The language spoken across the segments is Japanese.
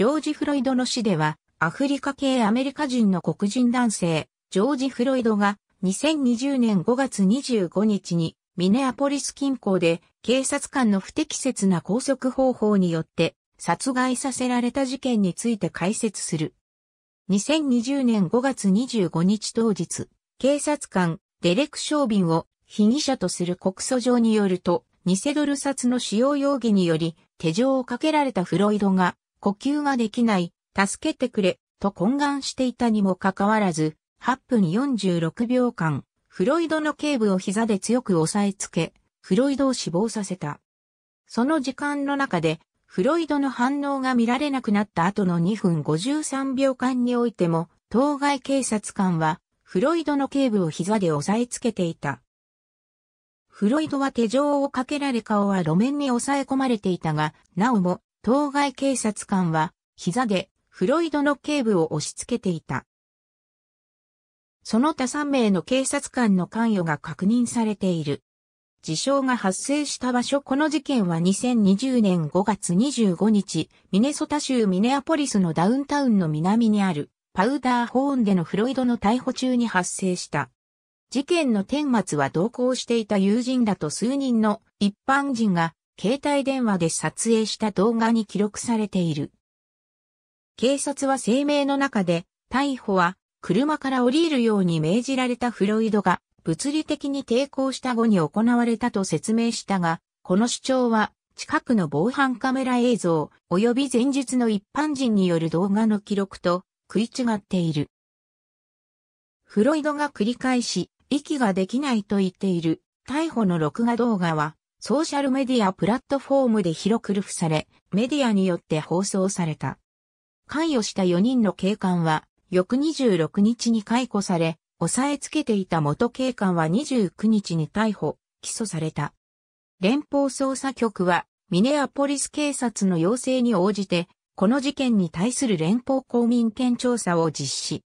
ジョージ・フロイドの死では、アフリカ系アメリカ人の黒人男性、ジョージ・フロイドが2020年5月25日にミネアポリス近郊で警察官の不適切な拘束方法によって殺害させられた事件について解説する。2020年5月25日当日、警察官デレク・ショービンを被疑者とする告訴状によると、偽ドル札の使用容疑により手錠をかけられたフロイドが呼吸ができない、助けてくれ、と懇願していたにもかかわらず、8分46秒間、フロイドの頸部を膝で強く押さえつけ、フロイドを死亡させた。その時間の中で、フロイドの反応が見られなくなった後の2分53秒間においても、当該警察官は、フロイドの頸部を膝で押さえつけていた。フロイドは手錠をかけられ顔は路面に抑え込まれていたが、なおも当該警察官は、膝で、フロイドの頸部を押し付けていた。その他3名の警察官の関与が確認されている。事象が発生した場所この事件は2020年5月25日、ミネソタ州ミネアポリスのダウンタウンの南にあるパウダーホーンでのフロイドの逮捕中に発生した。事件の顛末は同行していた友人らと数人の一般人が携帯電話で撮影した動画に記録されている。警察は声明の中で、逮捕は車から降りるように命じられたフロイドが物理的に抵抗した後に行われたと説明したが、この主張は近くの防犯カメラ映像及び前日の一般人による動画の記録と食い違っている。フロイドが繰り返し息ができないと言っている逮捕の録画動画はソーシャルメディアプラットフォームで広く流布され、メディアによって放送された。関与した4人の警官は、翌26日に解雇され、押さえつけていた元警官は29日に逮捕、起訴された。連邦捜査局は、ミネアポリス警察の要請に応じて、この事件に対する連邦公民権調査を実施。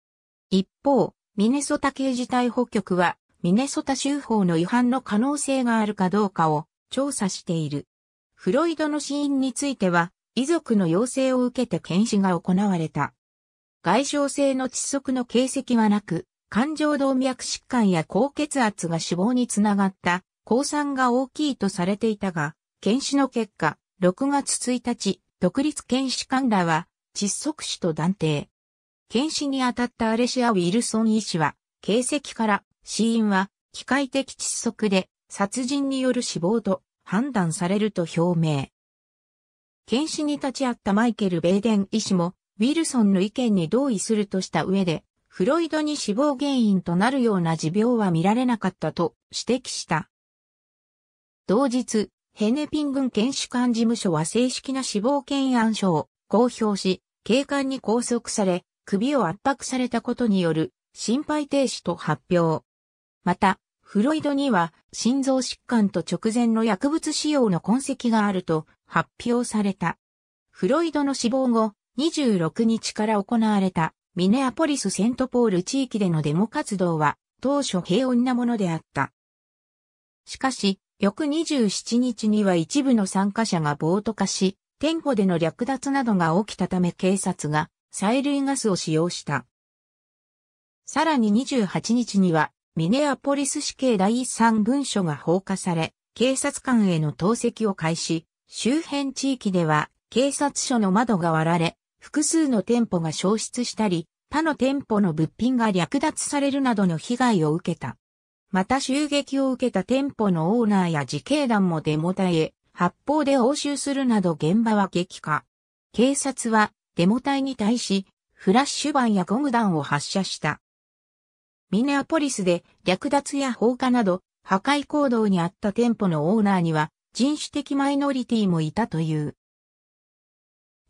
一方、ミネソタ刑事逮捕局は、ミネソタ州法の違反の可能性があるかどうかを調査している。フロイドの死因については、遺族の要請を受けて検視が行われた。外傷性の窒息の形跡はなく、感情動脈疾患や高血圧が死亡につながった、公算が大きいとされていたが、検視の結果、6月1日、独立検視官らは、窒息死と断定。検視に当たったアレシア・ウィルソン医師は、形跡から、死因は、機械的窒息で、殺人による死亡と判断されると表明。検視に立ち会ったマイケル・ベーデン医師も、ウィルソンの意見に同意するとした上で、フロイドに死亡原因となるような持病は見られなかったと指摘した。同日、ヘネピン軍検視官事務所は正式な死亡検案書を公表し、警官に拘束され、首を圧迫されたことによる心肺停止と発表。また、フロイドには心臓疾患と直前の薬物使用の痕跡があると発表された。フロイドの死亡後、26日から行われたミネアポリス・セントポール地域でのデモ活動は当初平穏なものであった。しかし、翌27日には一部の参加者が暴徒化し、店舗での略奪などが起きたため警察が催涙ガスを使用した。さらに28日にはミネアポリス死刑第3文書が放火され、警察官への投石を開始、周辺地域では警察署の窓が割られ、複数の店舗が消失したり、他の店舗の物品が略奪されるなどの被害を受けた。また襲撃を受けた店舗のオーナーや自警団もデモ隊へ発砲で応酬するなど現場は激化。警察はデモ隊に対し、フラッシュ弾やゴム弾を発射した。ミネアポリスで略奪や放火など破壊行動にあった店舗のオーナーには人種的マイノリティもいたという。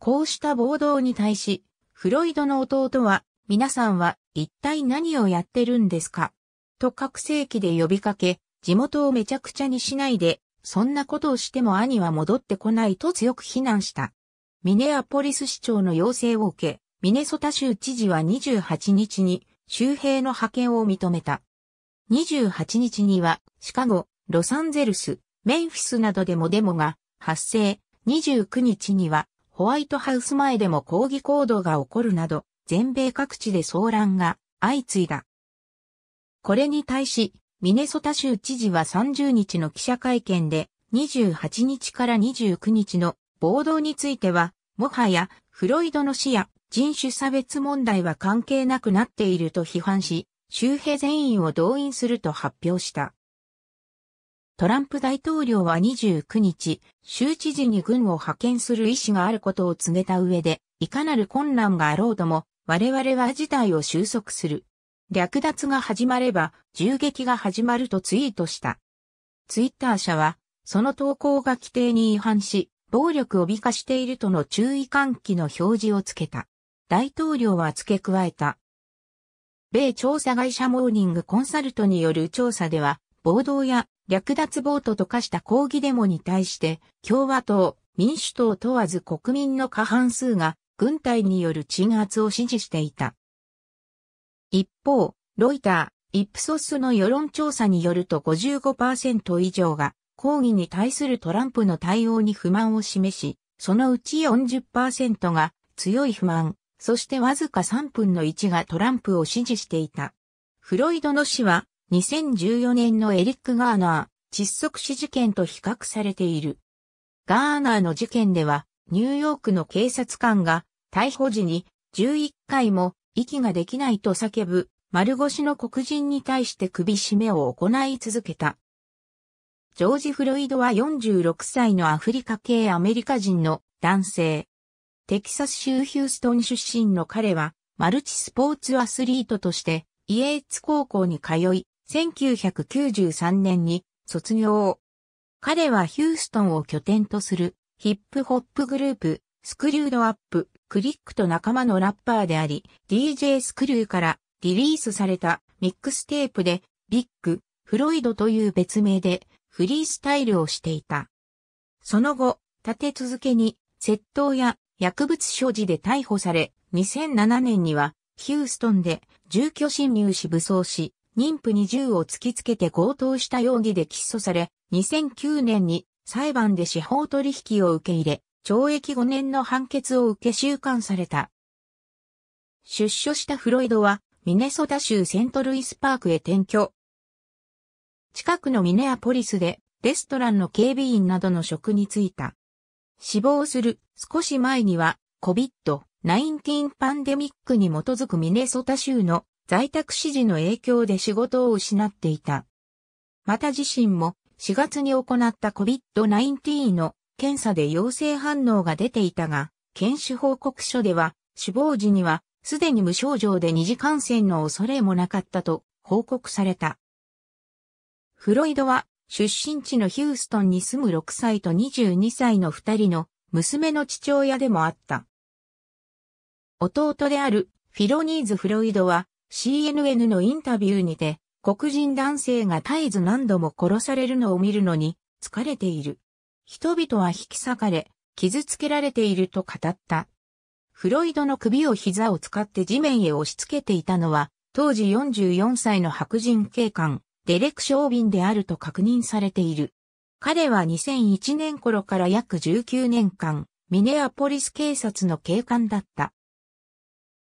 こうした暴動に対し、フロイドの弟は、皆さんは一体何をやってるんですかと拡声器で呼びかけ、地元をめちゃくちゃにしないで、そんなことをしても兄は戻ってこないと強く非難した。ミネアポリス市長の要請を受け、ミネソタ州知事は28日に周平の派遣を認めた。28日には、シカゴ、ロサンゼルス、メンフィスなどでもデモが発生。29日には、ホワイトハウス前でも抗議行動が起こるなど、全米各地で騒乱が相次いだ。これに対し、ミネソタ州知事は30日の記者会見で、28日から29日の暴動については、もはやフロイドの死や人種差別問題は関係なくなっていると批判し、周辺全員を動員すると発表した。トランプ大統領は29日、州知事に軍を派遣する意思があることを告げた上で、いかなる困難があろうとも、我々は事態を収束する。略奪が始まれば、銃撃が始まるとツイートした。ツイッター社は、その投稿が規定に違反し、暴力を美化しているとの注意喚起の表示をつけた。大統領は付け加えた。米調査会社モーニングコンサルトによる調査では、暴動や略奪暴徒と化した抗議デモに対して、共和党、民主党問わず国民の過半数が軍隊による鎮圧を支持していた。一方、ロイター、イプソスの世論調査によると55%以上が抗議に対するトランプの対応に不満を示し、そのうち40%が強い不満、そしてわずか3分の1がトランプを支持していた。フロイドの死は2014年のエリック・ガーナー窒息死事件と比較されている。ガーナーの事件ではニューヨークの警察官が逮捕時に11回も息ができないと叫ぶ丸腰の黒人に対して首絞めを行い続けた。ジョージ・フロイドは46歳のアフリカ系アメリカ人の男性。テキサス州ヒューストン出身の彼は、マルチスポーツアスリートとして、イエーツ高校に通い、1993年に卒業。彼はヒューストンを拠点とするヒップホップグループ、スクリュードアップ、クリックと仲間のラッパーであり、DJ スクリューからリリースされたミックステープで、ビッグ、フロイドという別名でフリースタイルをしていた。その後、立て続けに窃盗や薬物所持で逮捕され、2007年には、ヒューストンで住居侵入し武装し、妊婦に銃を突きつけて強盗した容疑で起訴され、2009年に裁判で司法取引を受け入れ、懲役5年の判決を受け収監された。出所したフロイドは、ミネソタ州セントルイスパークへ転居。近くのミネアポリスで、レストランの警備員などの職に就いた。死亡する少し前には COVID-19 パンデミックに基づくミネソタ州の在宅指示の影響で仕事を失っていた。また自身も4月に行った COVID-19 の検査で陽性反応が出ていたが、検視報告書では死亡時にはすでに無症状で二次感染の恐れもなかったと報告された。フロイドは出身地のヒューストンに住む6歳と22歳の2人の娘の父親でもあった。弟であるフィロニーズ・フロイドは CNN のインタビューにて黒人男性が絶えず何度も殺されるのを見るのに疲れている。人々は引き裂かれ、傷つけられていると語った。フロイドの首を膝を使って地面へ押し付けていたのは、当時44歳の白人警官、デレク・ショービンであると確認されている。彼は2001年頃から約19年間、ミネアポリス警察の警官だった。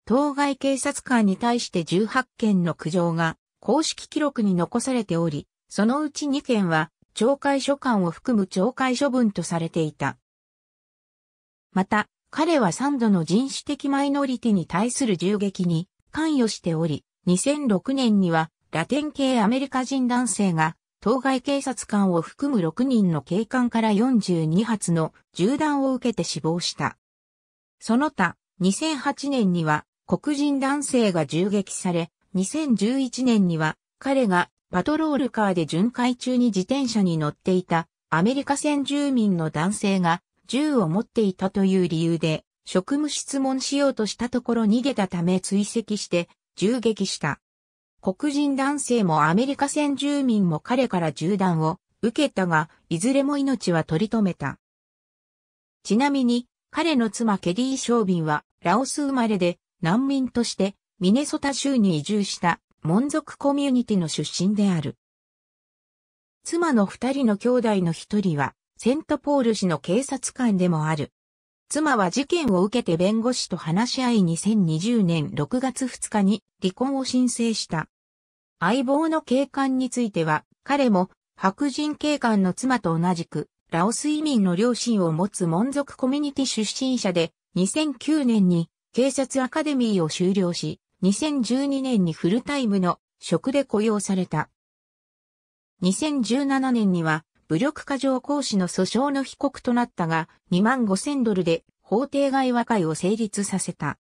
当該警察官に対して18件の苦情が公式記録に残されており、そのうち2件は懲戒所管を含む懲戒処分とされていた。また、彼は3度の人種的マイノリティに対する銃撃に関与しており、2006年にはラテン系アメリカ人男性が、当該警察官を含む6人の警官から42発の銃弾を受けて死亡した。その他、2008年には黒人男性が銃撃され、2011年には彼がパトロールカーで巡回中に自転車に乗っていたアメリカ先住民の男性が銃を持っていたという理由で職務質問しようとしたところ逃げたため追跡して銃撃した。黒人男性もアメリカ先住民も彼から銃弾を受けたが、いずれも命は取り留めた。ちなみに、彼の妻ケリー・ショービンは、ラオス生まれで、難民として、ミネソタ州に移住した、モン族コミュニティの出身である。妻の二人の兄弟の一人は、セントポール市の警察官でもある。妻は事件を受けて弁護士と話し合い2020年6月2日に離婚を申請した。相棒の警官については、彼も白人警官の妻と同じく、ラオス移民の両親を持つ門族コミュニティ出身者で、2009年に警察アカデミーを修了し、2012年にフルタイムの職で雇用された。2017年には武力過剰行使の訴訟の被告となったが、2万5千ドルで法廷外和解を成立させた。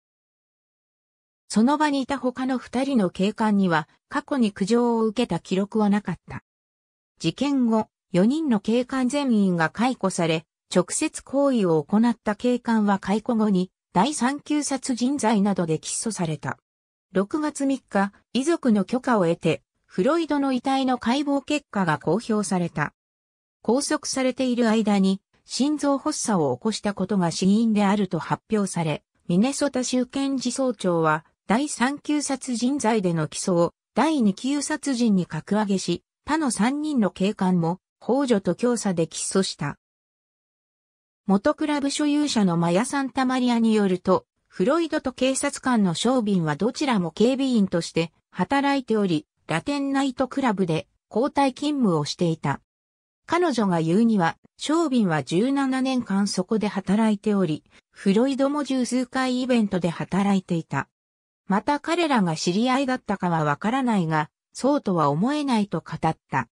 その場にいた他の二人の警官には過去に苦情を受けた記録はなかった。事件後、4人の警官全員が解雇され、直接行為を行った警官は解雇後に第3級殺人罪などで起訴された。6月3日、遺族の許可を得て、フロイドの遺体の解剖結果が公表された。拘束されている間に心臓発作を起こしたことが死因であると発表され、ミネソタ州検事総長は第3級殺人罪での起訴を第2級殺人に格上げし、他の3人の警官も法助と教唆で起訴した。元クラブ所有者のマヤ・サンタマリアによると、フロイドと警察官のショービンはどちらも警備員として働いており、ラテンナイトクラブで交代勤務をしていた。彼女が言うには、商品は17年間そこで働いており、フロイドも十数回イベントで働いていた。また彼らが知り合いだったかはわからないが、そうとは思えないと語った。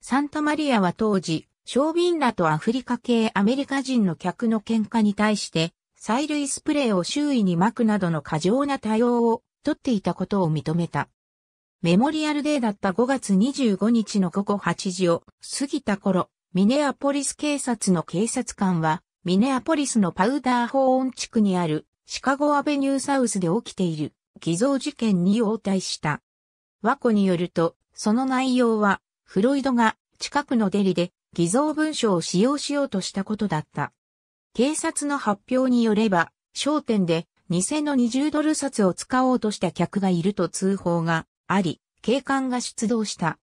サントマリアは当時、商品らとアフリカ系アメリカ人の客の喧嘩に対して、催涙スプレーを周囲に撒くなどの過剰な対応を取っていたことを認めた。メモリアルデーだった5月25日の午後8時を過ぎた頃、ミネアポリス警察の警察官は、ミネアポリスのパウダーホーン地区にあるシカゴアベニューサウスで起きている偽造事件に応対した。和子によると、その内容は、フロイドが近くのデリで偽造文書を使用しようとしたことだった。警察の発表によれば、商店で偽の20ドル札を使おうとした客がいると通報があり、警官が出動した。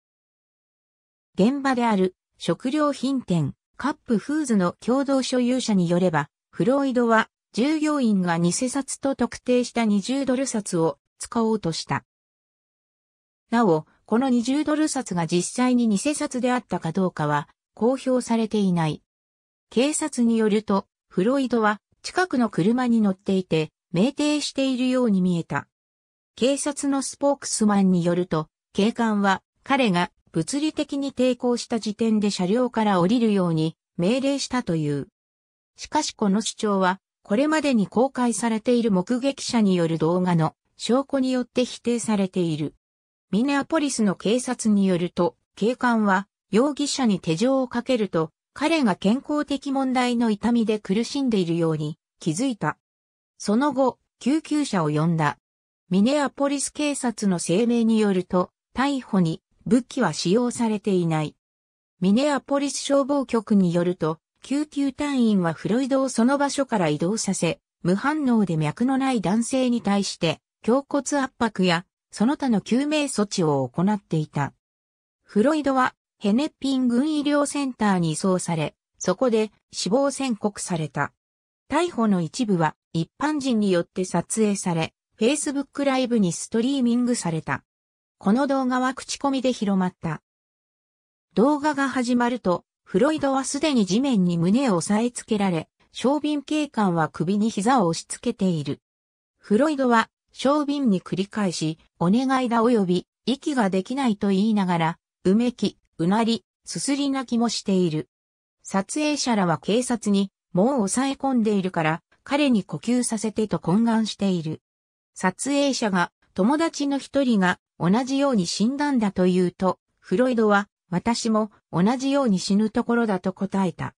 現場である食料品店カップフーズの共同所有者によれば、フロイドは従業員が偽札と特定した20ドル札を使おうとした。なお、この20ドル札が実際に偽札であったかどうかは公表されていない。警察によると、フロイドは近くの車に乗っていて、酩酊しているように見えた。警察のスポークスマンによると、警官は彼が物理的に抵抗した時点で車両から降りるように命令したという。しかしこの主張は、これまでに公開されている目撃者による動画の証拠によって否定されている。ミネアポリスの警察によると、警官は容疑者に手錠をかけると、彼が健康的問題の痛みで苦しんでいるように気づいた。その後、救急車を呼んだ。ミネアポリス警察の声明によると、逮捕に武器は使用されていない。ミネアポリス消防局によると、救急隊員はフロイドをその場所から移動させ、無反応で脈のない男性に対して、胸骨圧迫や、その他の救命措置を行っていた。フロイドは、ヘネッピン軍医療センターに移送され、そこで死亡宣告された。逮捕の一部は一般人によって撮影され、Facebook ライブにストリーミングされた。この動画は口コミで広まった。動画が始まると、フロイドはすでに地面に胸を押さえつけられ、小便警官は首に膝を押し付けている。フロイドは、小便に繰り返し、お願いだ及び、息ができないと言いながら、うめき、うなり、すすり泣きもしている。撮影者らは警察に、もう抑え込んでいるから、彼に呼吸させてと懇願している。撮影者が友達の一人が同じように死んだんだと言うと、フロイドは私も同じように死ぬところだと答えた。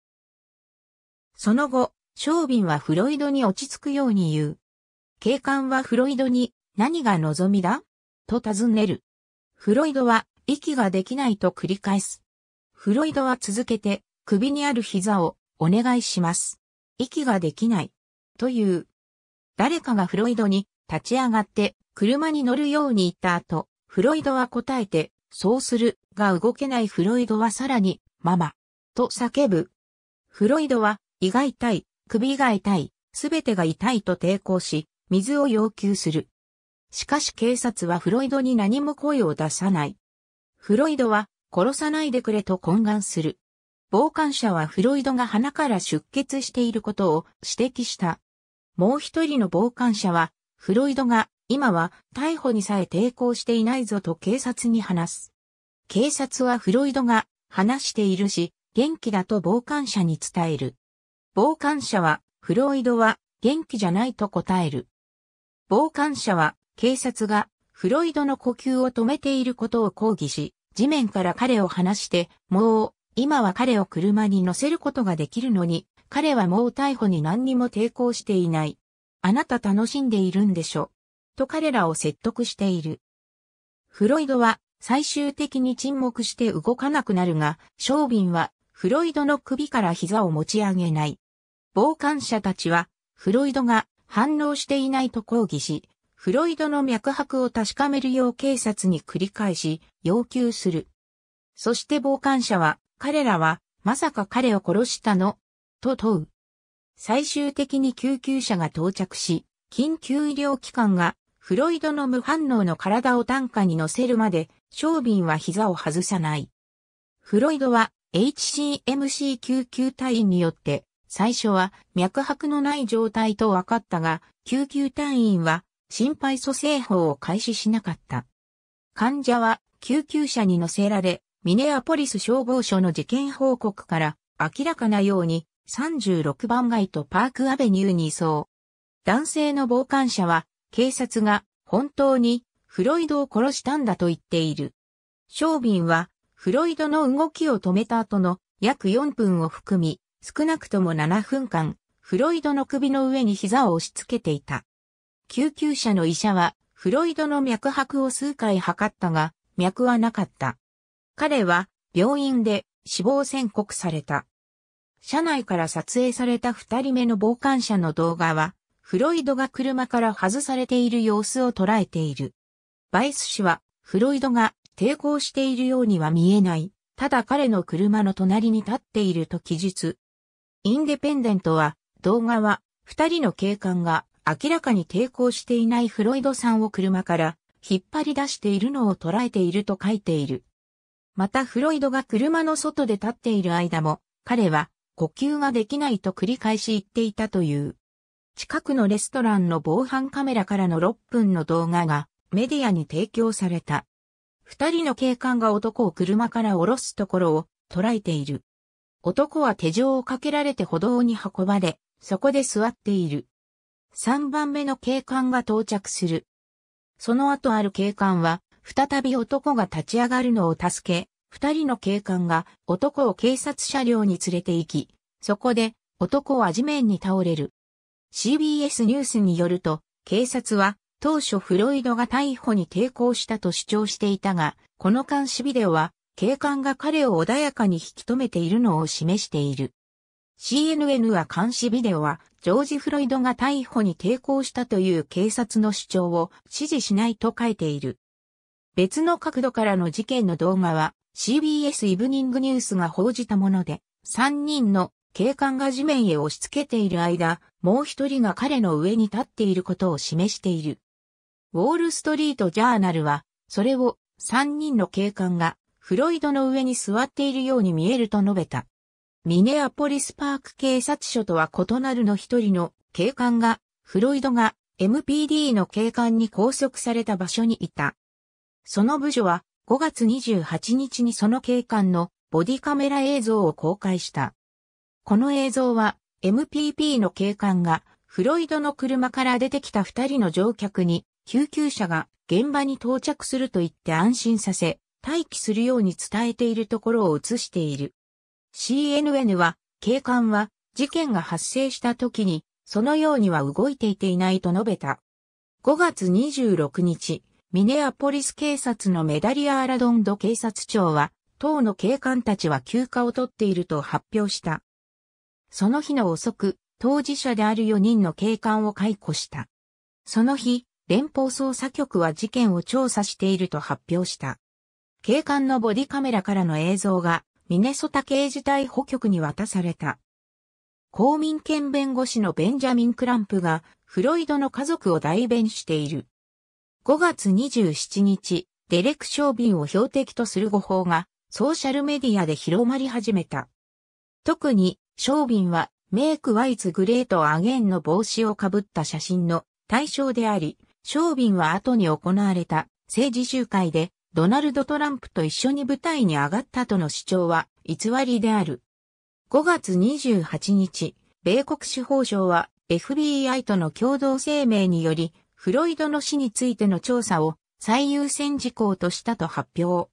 その後、ショービンはフロイドに落ち着くように言う。警官はフロイドに何が望みだと尋ねる。フロイドは息ができないと繰り返す。フロイドは続けて首にある膝をお願いします。息ができないという。誰かがフロイドに立ち上がって車に乗るように言った後、フロイドは答えて、そうするが動けないフロイドはさらに、ママ、と叫ぶ。フロイドは、胃が痛い、首が痛い、すべてが痛いと抵抗し、水を要求する。しかし警察はフロイドに何も声を出さない。フロイドは、殺さないでくれと懇願する。傍観者はフロイドが鼻から出血していることを指摘した。もう一人の傍観者はフロイドが、今は逮捕にさえ抵抗していないぞと警察に話す。警察はフロイドが話しているし、元気だと傍観者に伝える。傍観者は、フロイドは元気じゃないと答える。傍観者は、警察がフロイドの呼吸を止めていることを抗議し、地面から彼を離して、もう、今は彼を車に乗せることができるのに、彼はもう逮捕に何にも抵抗していない。あなた楽しんでいるんでしょ。と彼らを説得している。フロイドは最終的に沈黙して動かなくなるが、ショービンはフロイドの首から膝を持ち上げない。傍観者たちはフロイドが反応していないと抗議し、フロイドの脈拍を確かめるよう警察に繰り返し要求する。そして傍観者は彼らはまさか彼を殺したのと問う。最終的に救急車が到着し、緊急医療機関がフロイドの無反応の体を担架に乗せるまで、ショービンは膝を外さない。フロイドは HCMC 救急隊員によって、最初は脈拍のない状態と分かったが、救急隊員は心肺蘇生法を開始しなかった。患者は救急車に乗せられ、ミネアポリス消防署の事件報告から明らかなように36番街とパークアベニューに移送。男性の傍観者は、警察が本当にフロイドを殺したんだと言っている。ショービンは、フロイドの動きを止めた後の約4分を含み、少なくとも7分間、フロイドの首の上に膝を押し付けていた。救急車の医者は、フロイドの脈拍を数回測ったが、脈はなかった。彼は、病院で死亡宣告された。車内から撮影された二人目の傍観者の動画は、フロイドが車から外されている様子を捉えている。バイス氏は、フロイドが抵抗しているようには見えない。ただ彼の車の隣に立っていると記述。インデペンデントは、動画は、二人の警官が明らかに抵抗していないフロイドさんを車から引っ張り出しているのを捉えていると書いている。またフロイドが車の外で立っている間も、彼は呼吸ができないと繰り返し言っていたという。近くのレストランの防犯カメラからの6分の動画がメディアに提供された。二人の警官が男を車から降ろすところを捉えている。男は手錠をかけられて歩道に運ばれ、そこで座っている。三番目の警官が到着する。その後ある警官は、再び男が立ち上がるのを助け、二人の警官が男を警察車両に連れて行き、そこで男は地面に倒れる。CBS ニュースによると、警察は当初フロイドが逮捕に抵抗したと主張していたが、この監視ビデオは警官が彼を穏やかに引き止めているのを示している。CNN は監視ビデオはジョージ・フロイドが逮捕に抵抗したという警察の主張を支持しないと書いている。別の角度からの事件の動画は CBS イブニングニュースが報じたもので、3人の警官が地面へ押し付けている間、もう一人が彼の上に立っていることを示している。ウォールストリートジャーナルは、それを3人の警官がフロイドの上に座っているように見えると述べた。ミネアポリスパーク警察署とは異なるの一人の警官が、フロイドが MPD の警官に拘束された場所にいた。その部署は5月28日にその警官のボディカメラ映像を公開した。この映像は MPP の警官がフロイドの車から出てきた二人の乗客に救急車が現場に到着すると言って安心させ、待機するように伝えているところを映している。CNN は、警官は事件が発生した時に、そのようには動いていていないと述べた。5月26日、ミネアポリス警察のメダリア・アラドンド警察庁は、党の警官たちは休暇を取っていると発表した。その日の遅く、当事者である4人の警官を解雇した。その日、連邦捜査局は事件を調査していると発表した。警官のボディカメラからの映像が、ミネソタ刑事逮捕局に渡された。公民権弁護士のベンジャミン・クランプが、フロイドの家族を代弁している。5月27日、デレク・ショービンを標的とする誤報がソーシャルメディアで広まり始めた。特に、ショービンは、メイク・ワイズ・グレート・アゲンの帽子をかぶった写真の対象であり、ショービンは後に行われた政治集会で、ドナルド・トランプと一緒に舞台に上がったとの主張は偽りである。5月28日、米国司法省は FBI との共同声明により、フロイドの死についての調査を最優先事項としたと発表。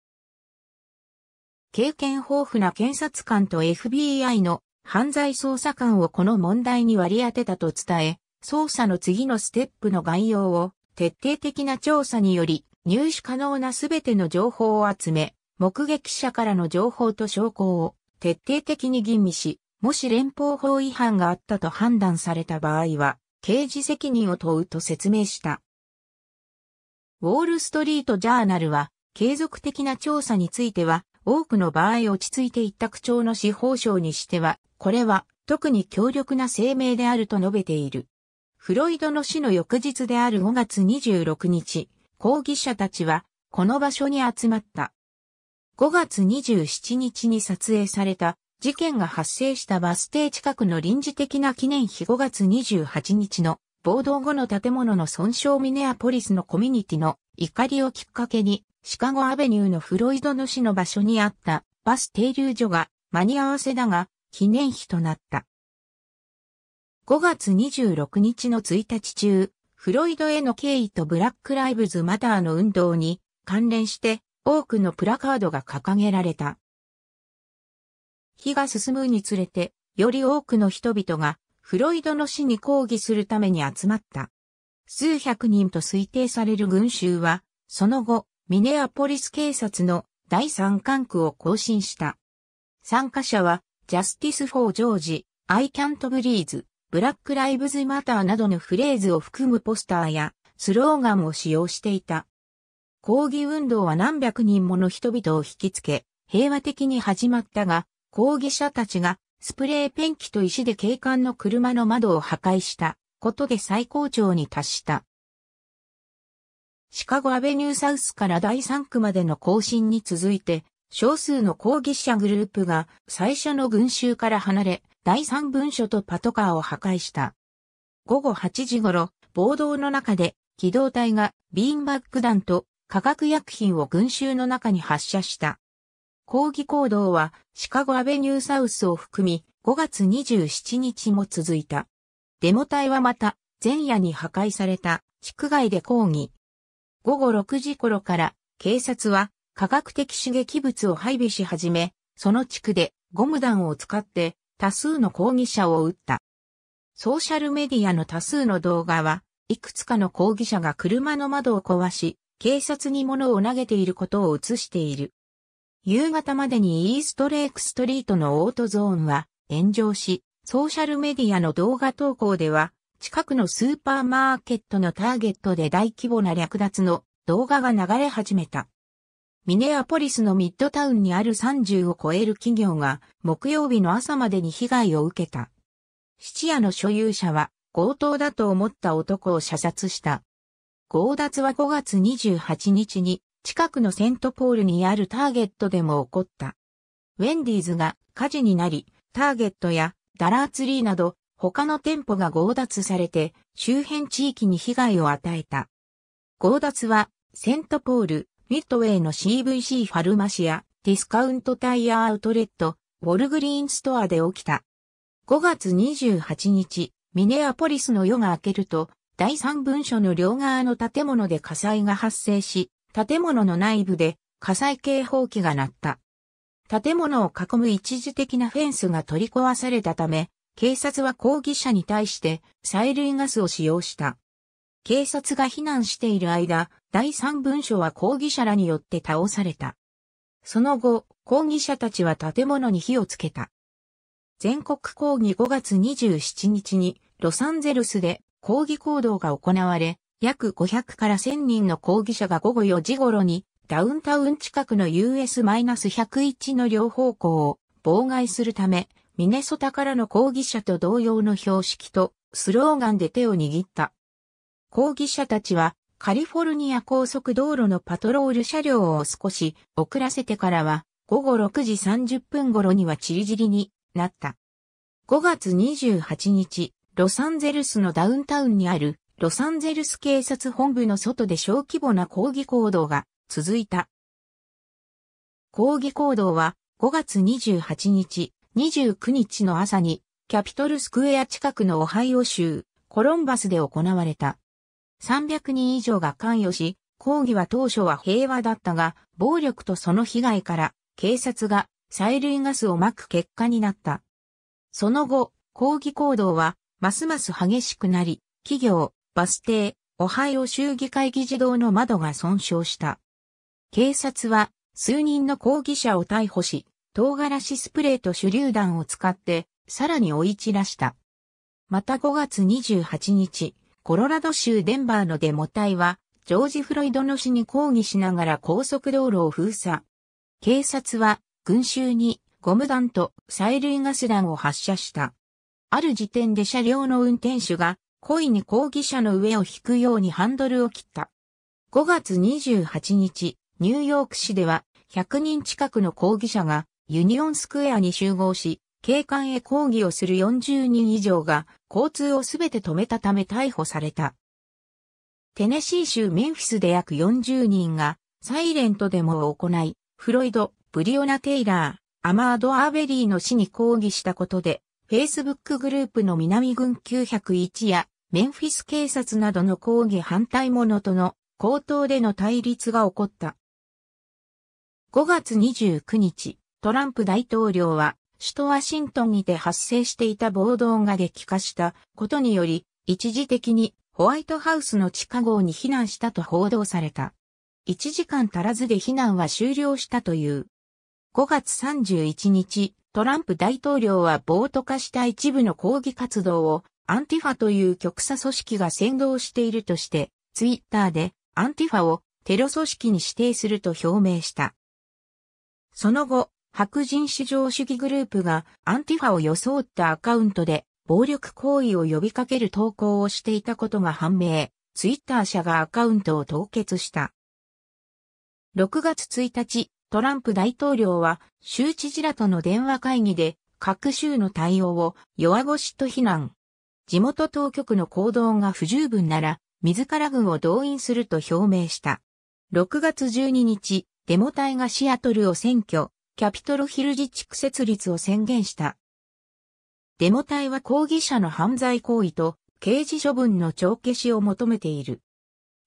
経験豊富な検察官と FBI の犯罪捜査官をこの問題に割り当てたと伝え、捜査の次のステップの概要を徹底的な調査により入手可能な全ての情報を集め、目撃者からの情報と証拠を徹底的に吟味し、もし連邦法違反があったと判断された場合は、刑事責任を問うと説明した。ウォール・ストリート・ジャーナルは、継続的な調査については、多くの場合落ち着いていった区長の司法省にしては、これは特に強力な声明であると述べている。フロイドの死の翌日である5月26日、抗議者たちはこの場所に集まった。5月27日に撮影された事件が発生したバス停近くの臨時的な記念碑5月28日の暴動後の建物の損傷ミネアポリスのコミュニティの怒りをきっかけにシカゴアベニューのフロイドの市の場所にあったバス停留所が間に合わせだが記念碑となった。5月26日の1日中、フロイドへの敬意とブラックライブズマターの運動に関連して多くのプラカードが掲げられた。日が進むにつれて、より多くの人々がフロイドの死に抗議するために集まった。数百人と推定される群衆は、その後、ミネアポリス警察の第三管区を更新した。参加者は、ジャスティス・フォー・ジョージ、アイ・キャント・ブリーズ、ブラック・ライブズ・マターなどのフレーズを含むポスターやスローガンを使用していた。抗議運動は何百人もの人々を引きつけ、平和的に始まったが、抗議者たちがスプレーペンキと石で警官の車の窓を破壊したことで最高潮に達した。シカゴアベニューサウスから第3区までの行進に続いて、少数の抗議者グループが最初の群衆から離れ、第3文書とパトカーを破壊した。午後8時頃、暴動の中で、機動隊がビーンバッグ弾と化学薬品を群衆の中に発射した。抗議行動はシカゴアベニューサウスを含み5月27日も続いた。デモ隊はまた前夜に破壊された地区外で抗議。午後6時頃から警察は科学的刺激物を配備し始め、その地区でゴム弾を使って多数の抗議者を撃った。ソーシャルメディアの多数の動画は、いくつかの抗議者が車の窓を壊し、警察に物を投げていることを映している。夕方までにイーストレイクストリートのオートゾーンは炎上し、ソーシャルメディアの動画投稿では、近くのスーパーマーケットのターゲットで大規模な略奪の動画が流れ始めた。ミネアポリスのミッドタウンにある30を超える企業が木曜日の朝までに被害を受けた。質屋の所有者は強盗だと思った男を射殺した。強奪は5月28日に近くのセントポールにあるターゲットでも起こった。ウェンディーズが火事になり、ターゲットやダラーツリーなど他の店舗が強奪されて周辺地域に被害を与えた。強奪はセントポール、ミッドウェイの CVC ファルマシア、ディスカウントタイヤアウトレット、ウォルグリーンストアで起きた。5月28日、ミネアポリスの夜が明けると、第三文書の両側の建物で火災が発生し、建物の内部で火災警報器が鳴った。建物を囲む一時的なフェンスが取り壊されたため、警察は抗議者に対して催涙ガスを使用した。警察が避難している間、第三文書は抗議者らによって倒された。その後、抗議者たちは建物に火をつけた。全国抗議5月27日にロサンゼルスで抗議行動が行われ、約500から1000人の抗議者が午後4時頃にダウンタウン近くの US-101 の両方向を妨害するため、ミネソタからの抗議者と同様の標識とスローガンで手を握った。抗議者たちはカリフォルニア高速道路のパトロール車両を少し遅らせてからは午後6時30分頃にはチリジリになった。5月28日、ロサンゼルスのダウンタウンにあるロサンゼルス警察本部の外で小規模な抗議行動が続いた。抗議行動は5月28日、29日の朝にキャピトルスクエア近くのオハイオ州コロンバスで行われた。300人以上が関与し、抗議は当初は平和だったが、暴力とその被害から警察が催涙ガスを撒く結果になった。その後、抗議行動はますます激しくなり、企業、バス停、オハイオ州議会議事堂の窓が損傷した。警察は数人の抗議者を逮捕し、唐辛子スプレーと手榴弾を使ってさらに追い散らした。また5月28日、コロラド州デンバーのデモ隊はジョージ・フロイドの死に抗議しながら高速道路を封鎖。警察は群衆にゴム弾と催涙ガス弾を発射した。ある時点で車両の運転手が故意に抗議者の上を引くようにハンドルを切った。5月28日、ニューヨーク市では100人近くの抗議者がユニオンスクエアに集合し、警官へ抗議をする40人以上が交通をすべて止めたため逮捕された。テネシー州メンフィスで約40人がサイレントデモを行い、フロイド、ブリオナ・テイラー、アマード・アーベリーの死に抗議したことで、Facebook グループの南軍901やメンフィス警察などの抗議反対者との口頭での対立が起こった。5月29日、トランプ大統領は首都ワシントンにて発生していた暴動が激化したことにより、一時的にホワイトハウスの地下壕に避難したと報道された。1時間足らずで避難は終了したという。5月31日、トランプ大統領は暴徒化した一部の抗議活動をアンティファという極左組織が先導しているとして、ツイッターでアンティファをテロ組織に指定すると表明した。その後、白人至上主義グループがアンティファを装ったアカウントで暴力行為を呼びかける投稿をしていたことが判明、ツイッター社がアカウントを凍結した。6月1日、トランプ大統領は州知事らとの電話会議で各州の対応を弱腰と非難。地元当局の行動が不十分なら、自ら軍を動員すると表明した。6月12日、デモ隊がシアトルを占拠、キャピトルヒル自治区設立を宣言した。デモ隊は抗議者の犯罪行為と刑事処分の帳消しを求めている。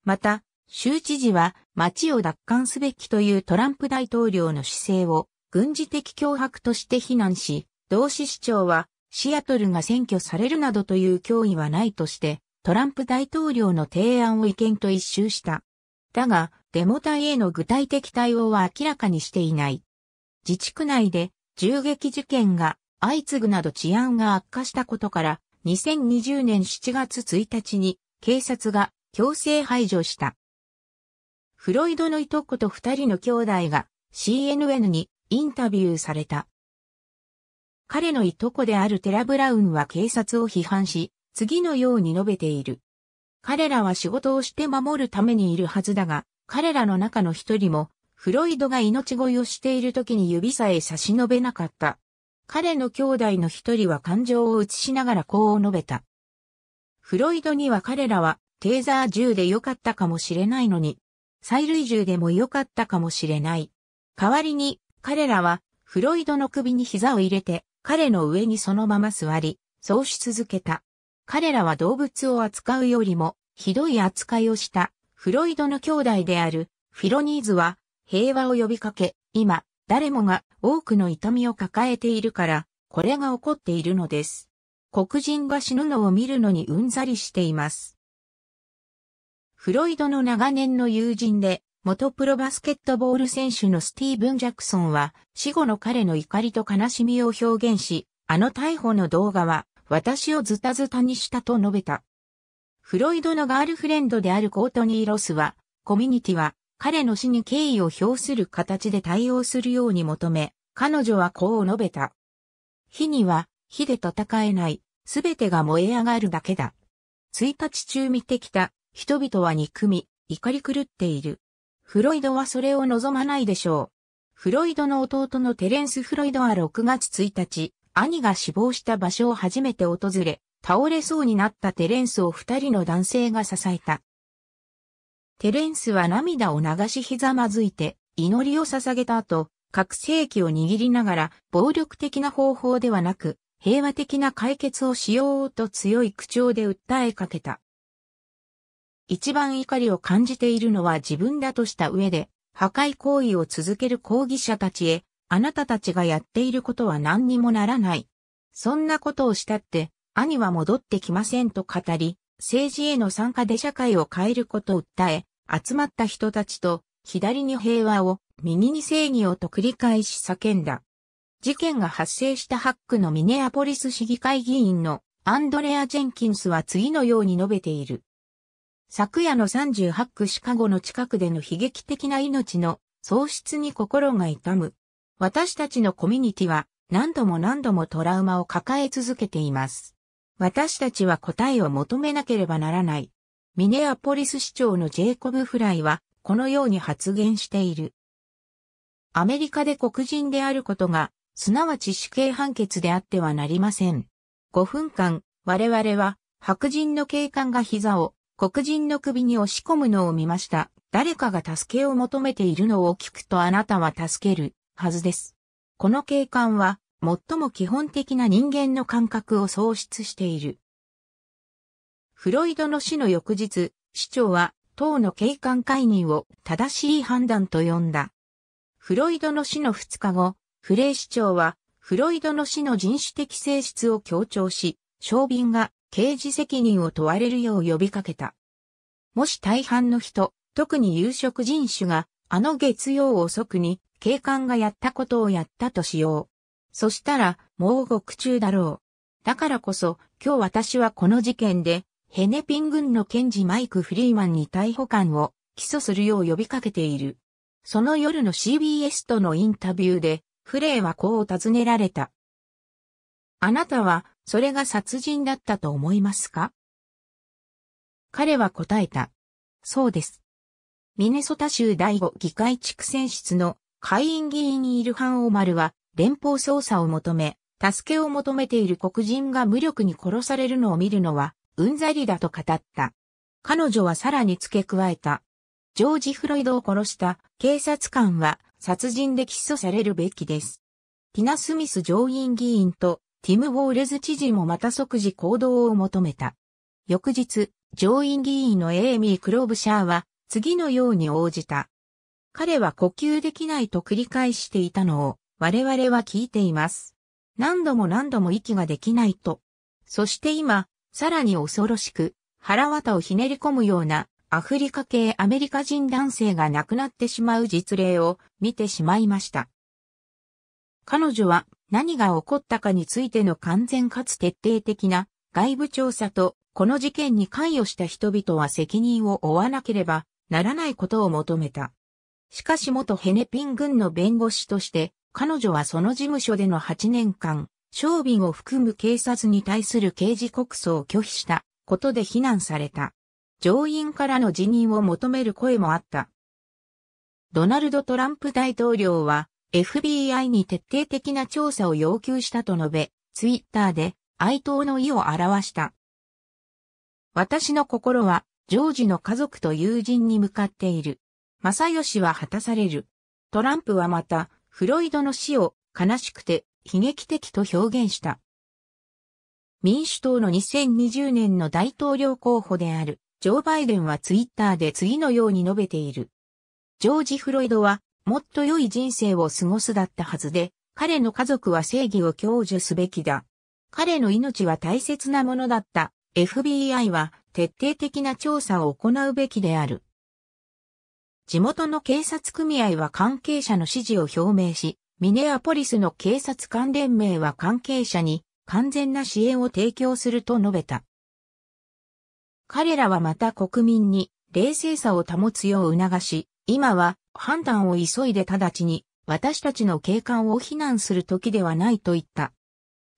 また、州知事は街を奪還すべきというトランプ大統領の姿勢を軍事的脅迫として非難し、同市市長はシアトルが占拠されるなどという脅威はないとして、トランプ大統領の提案を意見と一周した。だが、デモ隊への具体的対応は明らかにしていない。自治区内で銃撃事件が相次ぐなど治安が悪化したことから、2020年7月1日に警察が強制排除した。フロイドのいとこと二人の兄弟が CNN にインタビューされた。彼のいとこであるテラ・ブラウンは警察を批判し、次のように述べている。彼らは仕事をして守るためにいるはずだが、彼らの中の一人も、フロイドが命乞いをしている時に指さえ差し伸べなかった。彼の兄弟の一人は感情を映しながらこう述べた。フロイドには彼らは、テーザー銃で良かったかもしれないのに、催涙銃でも良かったかもしれない。代わりに、彼らは、フロイドの首に膝を入れて、彼の上にそのまま座り、そうし続けた。彼らは動物を扱うよりも、ひどい扱いをした、フロイドの兄弟である、フィロニーズは、平和を呼びかけ、今、誰もが多くの痛みを抱えているから、これが起こっているのです。黒人が死ぬのを見るのにうんざりしています。フロイドの長年の友人で、元プロバスケットボール選手のスティーブン・ジャクソンは、死後の彼の怒りと悲しみを表現し、あの逮捕の動画は、私をズタズタにしたと述べた。フロイドのガールフレンドであるコートニー・ロスは、コミュニティは、彼の死に敬意を表する形で対応するように求め、彼女はこう述べた。火には、火で戦えない、すべてが燃え上がるだけだ。1日中見てきた、人々は憎み、怒り狂っている。フロイドはそれを望まないでしょう。フロイドの弟のテレンス・フロイドは6月1日、兄が死亡した場所を初めて訪れ、倒れそうになったテレンスを二人の男性が支えた。テレンスは涙を流しひざまずいて、祈りを捧げた後、核兵器を握りながら、暴力的な方法ではなく、平和的な解決をしようと強い口調で訴えかけた。一番怒りを感じているのは自分だとした上で、破壊行為を続ける抗議者たちへ、あなたたちがやっていることは何にもならない。そんなことをしたって、兄は戻ってきませんと語り、政治への参加で社会を変えることを訴え、集まった人たちと、左に平和を、右に正義をと繰り返し叫んだ。事件が発生したハックのミネアポリス市議会議員のアンドレア・ジェンキンスは次のように述べている。昨夜の38区シカゴの近くでの悲劇的な命の喪失に心が痛む。私たちのコミュニティは何度も何度もトラウマを抱え続けています。私たちは答えを求めなければならない。ミネアポリス市長のジェイコブ・フライはこのように発言している。アメリカで黒人であることが、すなわち死刑判決であってはなりません。5分間、我々は白人の警官が膝を黒人の首に押し込むのを見ました。誰かが助けを求めているのを聞くとあなたは助けるはずです。この警官は最も基本的な人間の感覚を喪失している。フロイドの死の翌日、市長は党の警官解任を正しい判断と呼んだ。フロイドの死の2日後、フレイ市長はフロイドの死の人種的性質を強調し、小便が刑事責任を問われるよう呼びかけた。もし大半の人、特に有色人種が、あの月曜遅くに、警官がやったことをやったとしよう。そしたら、もう獄中だろう。だからこそ、今日私はこの事件で、ヘネピン軍の検事マイク・フリーマンに逮捕官を起訴するよう呼びかけている。その夜の CBS とのインタビューで、フレイはこう尋ねられた。あなたはそれが殺人だったと思いますか彼は答えた。そうです。ミネソタ州第5議会地区選出の会員議員イルハン・オマルは連邦捜査を求め、助けを求めている黒人が無力に殺されるのを見るのはうんざりだと語った。彼女はさらに付け加えた。ジョージ・フロイドを殺した警察官は殺人で起訴されるべきです。ティナ・スミス上院議員とティム・ウォーレズ知事もまた即時行動を求めた。翌日、上院議員のエーミー・クローブシャーは、次のように応じた。彼は呼吸できないと繰り返していたのを、我々は聞いています。何度も何度も息ができないと。そして今、さらに恐ろしく、腹綿をひねり込むような、アフリカ系アメリカ人男性が亡くなってしまう実例を見てしまいました。彼女は何が起こったかについての完全かつ徹底的な外部調査と、この事件に関与した人々は責任を負わなければならないことを求めた。しかし元ヘネピン軍の弁護士として、彼女はその事務所での8年間、商品を含む警察に対する刑事告訴を拒否したことで非難された。上院からの辞任を求める声もあった。ドナルド・トランプ大統領は FBI に徹底的な調査を要求したと述べ、ツイッターで哀悼の意を表した。私の心は、ジョージの家族と友人に向かっている。正義は果たされる。トランプはまた、フロイドの死を悲しくて悲劇的と表現した。民主党の2020年の大統領候補であるジョー・バイデンはツイッターで次のように述べている。ジョージ・フロイドはもっと良い人生を過ごすだったはずで、彼の家族は正義を享受すべきだ。彼の命は大切なものだった。FBI は徹底的な調査を行うべきである。地元の警察組合は関係者の指示を表明し、ミネアポリスの警察関連名は関係者に完全な支援を提供すると述べた。彼らはまた国民に冷静さを保つよう促し、今は判断を急いで直ちに私たちの警官を非難する時ではないと言った。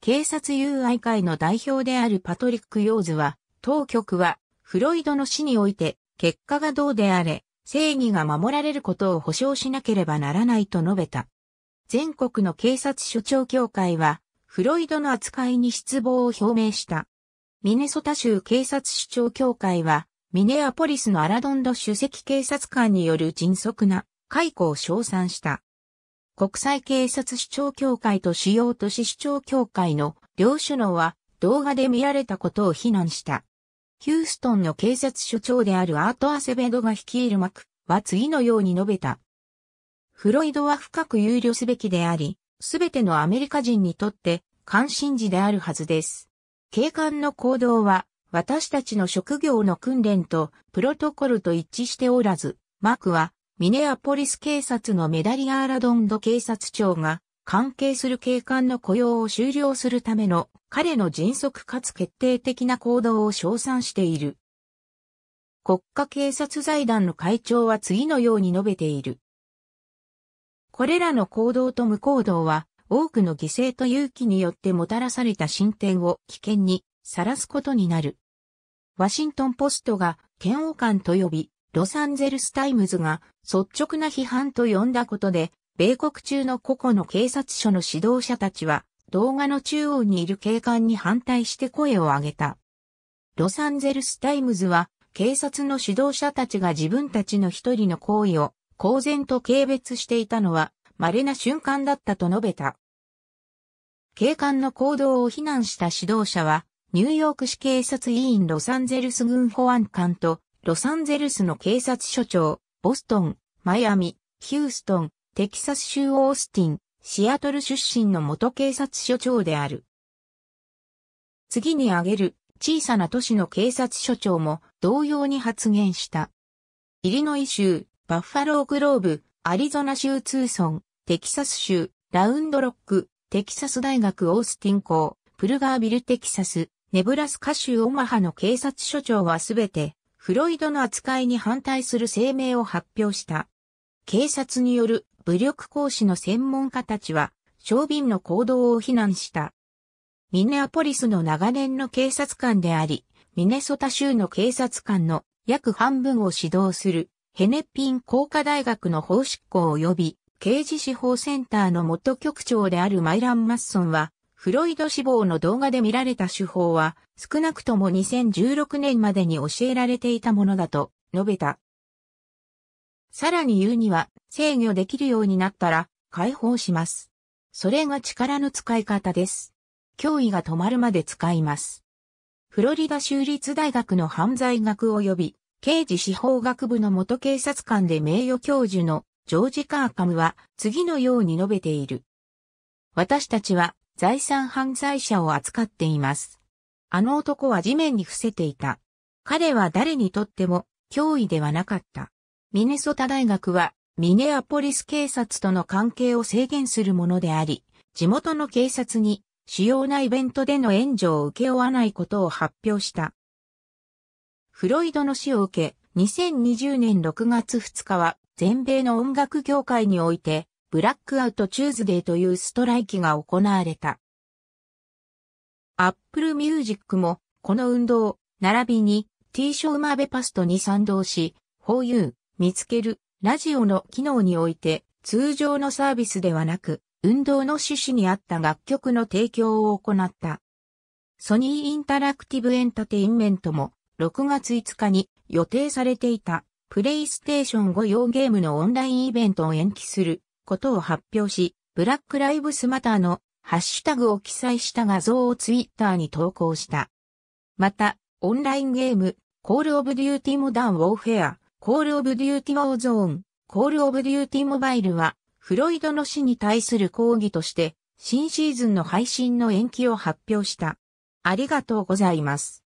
警察友愛会の代表であるパトリック・ヨーズは、当局はフロイドの死において結果がどうであれ、正義が守られることを保証しなければならないと述べた。全国の警察署長協会は、フロイドの扱いに失望を表明した。ミネソタ州警察署長協会は、ミネアポリスのアラドンド首席警察官による迅速な解雇を称賛した。国際警察市長協会と主要都市市長協会の両首脳は動画で見られたことを非難した。ヒューストンの警察署長であるアート・アセベドが率いる幕は次のように述べた。フロイドは深く憂慮すべきであり、すべてのアメリカ人にとって関心事であるはずです。警官の行動は私たちの職業の訓練とプロトコルと一致しておらず、マークはミネアポリス警察のメダリアーラドンド警察庁が関係する警官の雇用を終了するための彼の迅速かつ決定的な行動を称賛している。国家警察財団の会長は次のように述べている。これらの行動と無行動は多くの犠牲と勇気によってもたらされた進展を危険にさらすことになる。ワシントンポストが嫌悪感と呼び、ロサンゼルスタイムズが率直な批判と呼んだことで、米国中の個々の警察署の指導者たちは、動画の中央にいる警官に反対して声を上げた。ロサンゼルスタイムズは、警察の指導者たちが自分たちの一人の行為を公然と軽蔑していたのは稀な瞬間だったと述べた。警官の行動を非難した指導者は、ニューヨーク市警察委員ロサンゼルス軍保安官と、ロサンゼルスの警察署長、ボストン、マイアミ、ヒューストン、テキサス州オースティン、シアトル出身の元警察署長である。次に挙げる小さな都市の警察署長も同様に発言した。イリノイ州、バッファローグローブ、アリゾナ州ツーソン、テキサス州、ラウンドロック、テキサス大学オースティン校、プルガービルテキサス、ネブラスカ州オマハの警察署長はすべて、フロイドの扱いに反対する声明を発表した。警察による武力行使の専門家たちは、小品の行動を非難した。ミネアポリスの長年の警察官であり、ミネソタ州の警察官の約半分を指導するヘネピン工科大学の法執行及び刑事司法センターの元局長であるマイラン・マッソンは、フロイド死亡の動画で見られた手法は、少なくとも2016年までに教えられていたものだと述べた。さらに言うには、制御できるようになったら、解放します。それが力の使い方です。脅威が止まるまで使います。フロリダ州立大学の犯罪学及び、刑事司法学部の元警察官で名誉教授のジョージ・カーカムは次のように述べている。私たちは財産犯罪者を扱っています。あの男は地面に伏せていた。彼は誰にとっても脅威ではなかった。ミネソタ大学はミネアポリス警察との関係を制限するものであり、地元の警察に主要なイベントでの援助を受け負わないことを発表した。フロイドの死を受け、2020年6月2日は全米の音楽業界においてブラックアウトチューズデーというストライキが行われた。アップルミュージックもこの運動、並びに T ショーマーベパストに賛同し、For You、見つける、ラジオの機能において、通常のサービスではなく、運動の趣旨に合った楽曲の提供を行った。ソニーインタラクティブエンタテインメントも、6月5日に予定されていた、プレイステーション5用ゲームのオンラインイベントを延期することを発表し、ブラックライブスマターのハッシュタグを記載した画像をツイッターに投稿した。また、オンラインゲーム、コールオブデューティモダンウォーフェア、コールオブデューティモーゾーン、コールオブデューティモバイルは、フロイドの死に対する抗議として、新シーズンの配信の延期を発表した。ありがとうございます。